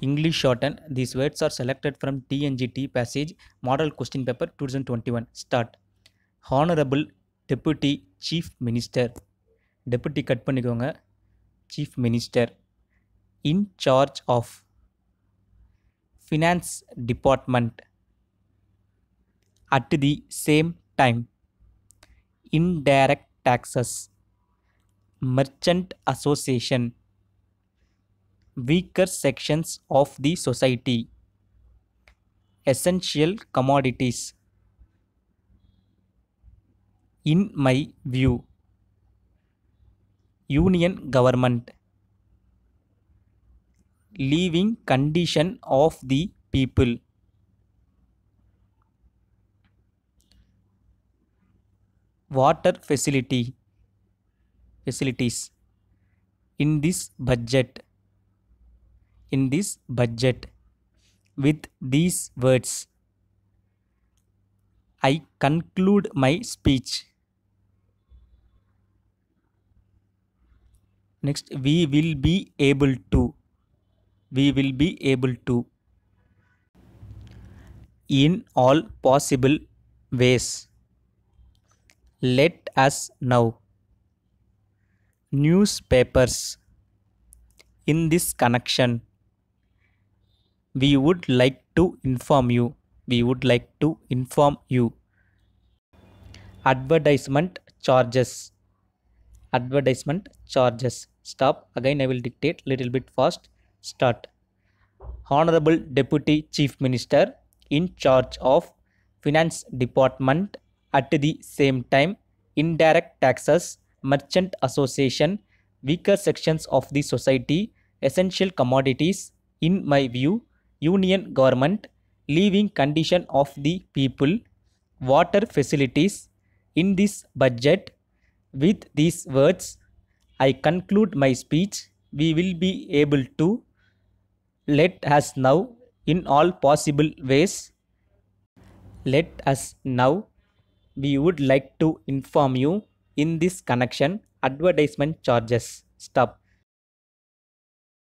English shorten. These words are selected from TNGT passage model question paper 2021. Start. Honorable Deputy Chief Minister. Deputy cut பண்ணிக்கோங்க Chief Minister. In charge of Finance Department. At the same time. Indirect taxes. Merchant Association weaker sections of the society. Essential commodities. In my view, union government living condition of the people. water facility facilities in this budget in this budget with these words. I conclude my speech. Next, we will be able to. We will be able to. In all possible ways. Let us now. Newspapers. In this connection we would like to inform you. We would like to inform you. Advertisement charges. Advertisement charges. Stop. Again, I will dictate little bit fast. Start. Honorable Deputy Chief Minister in charge of Finance Department at the same time indirect taxes, merchant association, weaker sections of the society, essential commodities, in my view, union government, living condition of the people, water facilities. In this budget, with these words, I conclude my speech. We will be able to let us now in all possible ways. Let us now. We would like to inform you in this connection advertisement charges. Stop.